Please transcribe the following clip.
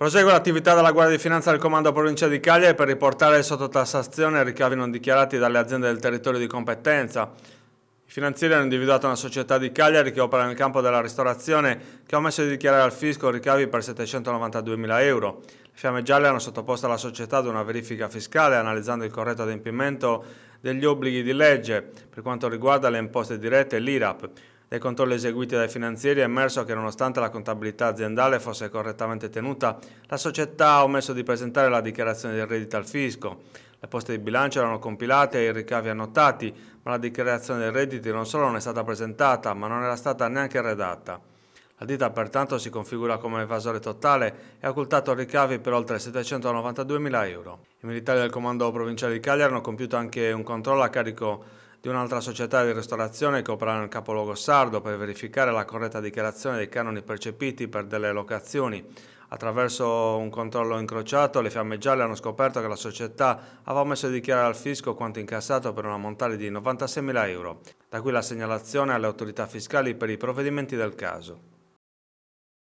Prosegue l'attività della Guardia di Finanza del Comando Provincia di Cagliari per riportare sotto tassazione i ricavi non dichiarati dalle aziende del territorio di competenza. I finanzieri hanno individuato una società di Cagliari che opera nel campo della ristorazione che ha omesso di dichiarare al fisco ricavi per 792.000 euro. Le Fiamme Gialle hanno sottoposto alla società ad una verifica fiscale analizzando il corretto adempimento degli obblighi di legge per quanto riguarda le imposte dirette e l'IRAP. Dai controlli eseguiti dai finanzieri è emerso che nonostante la contabilità aziendale fosse correttamente tenuta, la società ha omesso di presentare la dichiarazione del reddito al fisco. Le poste di bilancio erano compilate e i ricavi annotati, ma la dichiarazione del reddito non solo non è stata presentata, ma non era stata neanche redatta. La ditta pertanto si configura come evasore totale e ha occultato ricavi per oltre 792.000 euro. I militari del comando provinciale di Cagliari hanno compiuto anche un controllo a carico di un'altra società di ristorazione che opera nel capoluogo sardo per verificare la corretta dichiarazione dei canoni percepiti per delle locazioni. Attraverso un controllo incrociato, le fiamme gialle hanno scoperto che la società aveva messo a dichiarare al fisco quanto incassato per una montata di 96.000 euro. Da qui la segnalazione alle autorità fiscali per i provvedimenti del caso.